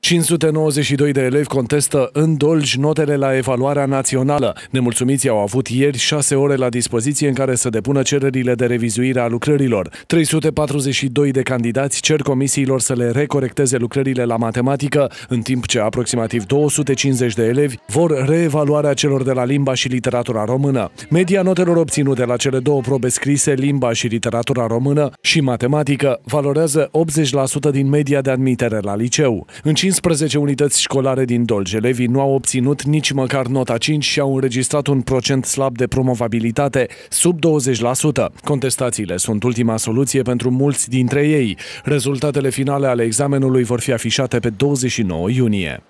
592 de elevi contestă în Dolj notele la evaluarea națională. Nemulțumiții au avut ieri 6 ore la dispoziție în care să depună cererile de revizuire a lucrărilor. 342 de candidați cer comisiilor să le recorecteze lucrările la matematică, în timp ce aproximativ 250 de elevi vor reevaluarea celor de la limba și literatura română. Media notelor obținute la cele două probe scrise, limba și literatura română și matematică, valorează 80% din media de admitere la liceu. În 15 unități școlare din Dolj. Elevii nu au obținut nici măcar nota 5 și au înregistrat un procent slab de promovabilitate, sub 20%. Contestațiile sunt ultima soluție pentru mulți dintre ei. Rezultatele finale ale examenului vor fi afișate pe 29 iunie.